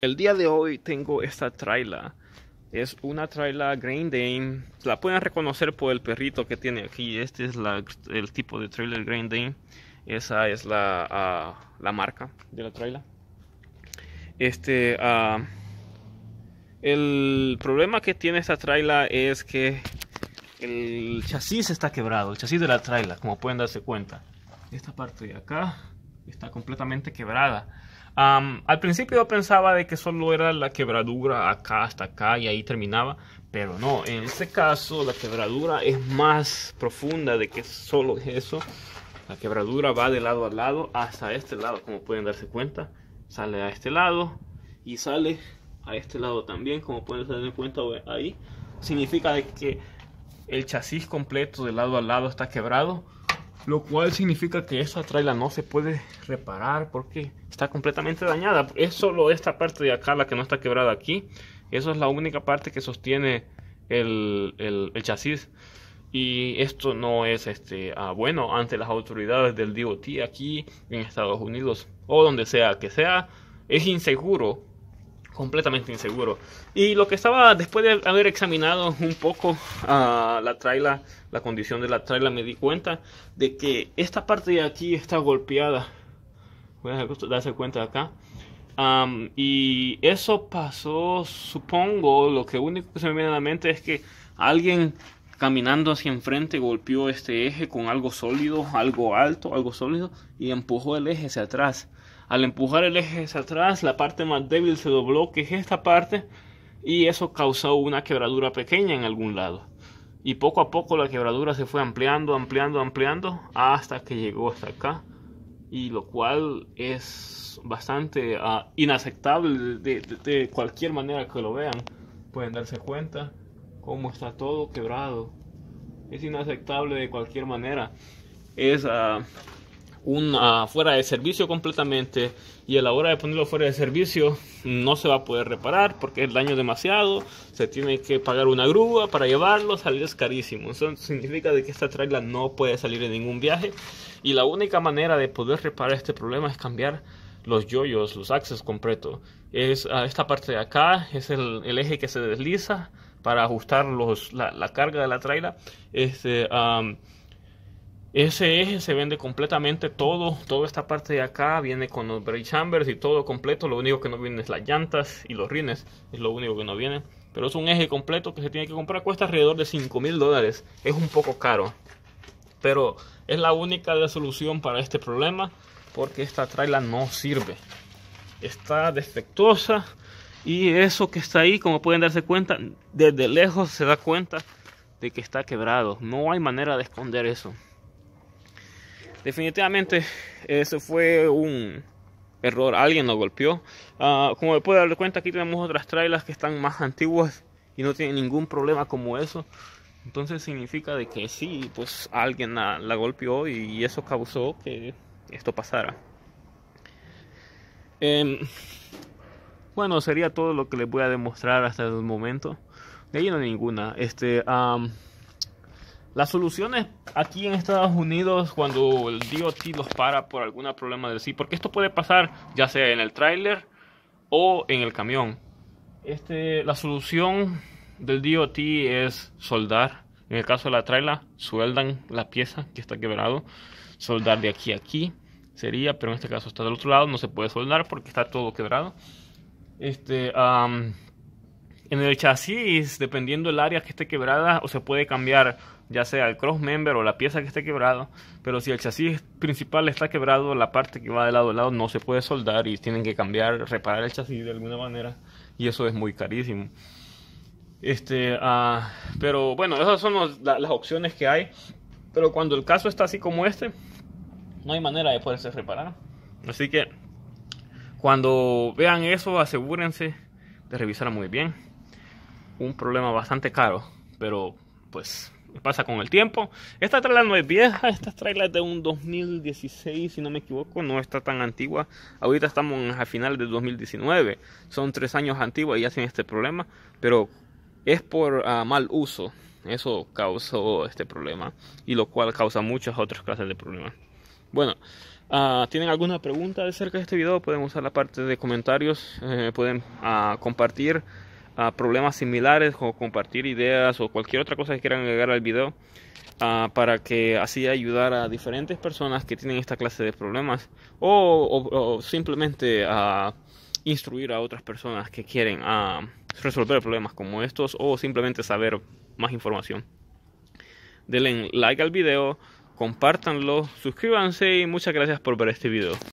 El día de hoy tengo esta traila. Es una traila Green Dane. La pueden reconocer por el perrito que tiene aquí. Este es el tipo de trailer Green Dane. Esa es ah, la, marca de la traila. Este, ah, el problema que tiene esta traila es que el chasis está quebrado. El chasis de la traila, como pueden darse cuenta. Esta parte de acá está completamente quebrada al principio yo pensaba de que solo era la quebradura acá hasta acá y ahí terminaba, pero no, en este caso la quebradura es más profunda de que solo eso. La quebradura va de lado a lado hasta este lado, como pueden darse cuenta. Sale a este lado y sale a este lado también, como pueden darse cuenta ahí. Significa que el chasis completo de lado a lado está quebrado lo cual significa que esta traila no se puede reparar porque está completamente dañada. Es solo esta parte de acá la que no está quebrada aquí. Eso es la única parte que sostiene el, el, chasis. Y esto no es este, ah, bueno ante las autoridades del DOT aquí en Estados Unidos o donde sea que sea. Es inseguro completamente inseguro. Y lo que estaba, después de haber examinado un poco ah, la traila, la condición de la traila, me di cuenta de que esta parte de aquí está golpeada. Voy a darse cuenta acá. y eso pasó, supongo, lo que único que se me viene a la mente es que alguien caminando hacia enfrente golpeó este eje con algo sólido, algo alto, algo sólido y empujó el eje hacia atrás. Al empujar el eje hacia atrás, la parte más débil se dobló, que es esta parte, y eso causó una quebradura pequeña en algún lado. Y poco a poco la quebradura se fue ampliando, ampliando, ampliando, hasta que llegó hasta acá. Y lo cual es bastante ah, inaceptable de, cualquier manera que lo vean. Pueden darse cuenta cómo está todo quebrado. Es inaceptable de cualquier manera. Es ah, Ah, fuera de servicio completamente y a la hora de ponerlo fuera de servicio no se va a poder reparar porque el daño es demasiado, se tiene que pagar una grúa para llevarlo, salir es carísimo. Eso significa de que esta trailer no puede salir en ningún viaje y la única manera de poder reparar este problema es cambiar los joyos los axes completo Es a ah, esta parte de acá, es el, eje que se desliza para ajustar la, carga de la trailer. Este, ese eje se vende completamente todo, toda esta parte de acá viene con los brake chambers y todo completo, lo único que no viene es las llantas y los rines, es lo único que no viene. Pero es un eje completo que se tiene que comprar, cuesta alrededor de 5 mil dólares, es un poco caro. Pero es la única solución para este problema porque esta trailer no sirve. Está defectuosa y eso que está ahí, como pueden darse cuenta, desde lejos se da cuenta de que está quebrado. No hay manera de esconder eso definitivamente eso fue un error, alguien lo golpeó. Ah, como me puede dar cuenta, aquí tenemos otras trailers que están más antiguas y no tienen ningún problema como eso. Entonces significa de que sí, pues alguien la, golpeó y eso causó que esto pasara. Em, bueno, sería todo lo que les voy a demostrar hasta el momento. De ahí no hay ninguna. Este, las soluciones aquí en Estados Unidos cuando el DOT los para por algún problema de sí, porque esto puede pasar ya sea en el tráiler o en el camión. Este, la solución del DOT es soldar. En el caso de la trailer, sueldan la pieza que está quebrado, soldar de aquí a aquí sería, pero en este caso está del otro lado, no se puede soldar porque está todo quebrado. Este, en el chasis, dependiendo del área que esté quebrada, o se puede cambiar ya sea el crossmember o la pieza que esté quebrada, pero si el chasis principal está quebrado, la parte que va de lado a lado no se puede soldar y tienen que cambiar, reparar el chasis de alguna manera y eso es muy carísimo. Este, ah, pero bueno, esas son las opciones que hay, pero cuando el caso está así como este, no hay manera de poderse reparar. Así que cuando vean eso, asegúrense de revisar muy bien un problema bastante caro, pero pues pasa con el tiempo. Esta trailer no es vieja, esta trailer es de un 2016, si no me equivoco, no está tan antigua. Ahorita estamos a final de 2019, son tres años antiguos y ya tienen este problema, pero es por ah, mal uso. Eso causó este problema y lo cual causa muchas otras clases de problemas. Bueno, ah, ¿tienen alguna pregunta acerca de este video? Pueden usar la parte de comentarios, eh, pueden ah, compartir problemas similares o compartir ideas o cualquier otra cosa que quieran agregar al video ah, para que así ayudar a diferentes personas que tienen esta clase de problemas o, simplemente a ah, instruir a otras personas que quieren ah, resolver problemas como estos o simplemente saber más información. Denle like al video, compártanlo, suscríbanse y muchas gracias por ver este video.